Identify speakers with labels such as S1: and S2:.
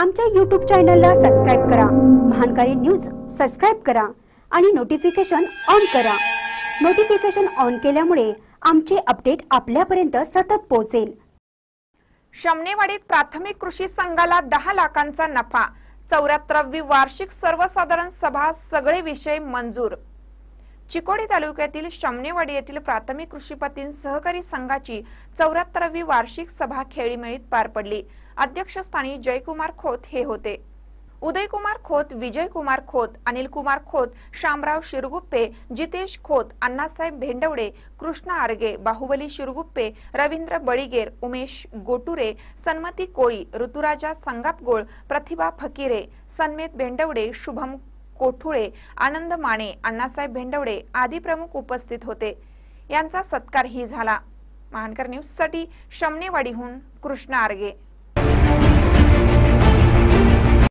S1: आमच्या यूट्यूब चॅनलला सबस्क्राईब करा महानकारी न्यूज सबस्क्राईब करा आणि नोटिफिकेशन ऑन करा नोटिफिकेशन ऑन केल्यामुळे आमचे अपडेट
S2: आपल्यापर्यंत सतत पोहोचेल शमनेवाडीत प्राथमिक कृषी संघाला दहा लाखांचा नफा चौऱ्याहत्तरावी वार्षिक सर्वसाधारण सभा सगळे विषय मंजूर चिकोडी तालुक्यातील शमनेवाडी येथील प्राथमिक कृषीपतीन सहकारी संघाची चौऱ्याहत्तरावी वार्षिक सभा खेळीमेळीत पार पडली अध्यक्षस्थानी जयकुमार खोत हे होते उदयकुमार खोत विजयकुमार खोत अनिलकुमार कुमार खोत शामराव शिरगुप्पे जितेश खोत अण्णासाहेब भेंडवडे कृष्ण आरगे बाहुबली शिरगुप्पे रवींद्र बळीगेर उमेश गोटुरे सन्मती कोळी ऋतुराजा संगापगोळ प्रतिभा फकीरे सन्मेत भेंडवडे शुभम कोठुळे आनंद माने अण्णासाहेब भेंडवडे आदी प्रमुख उपस्थित होते यांचा सत्कारही झाला महानकर न्यूजसाठी शमनेवाडीहून कृष्णा आर्गे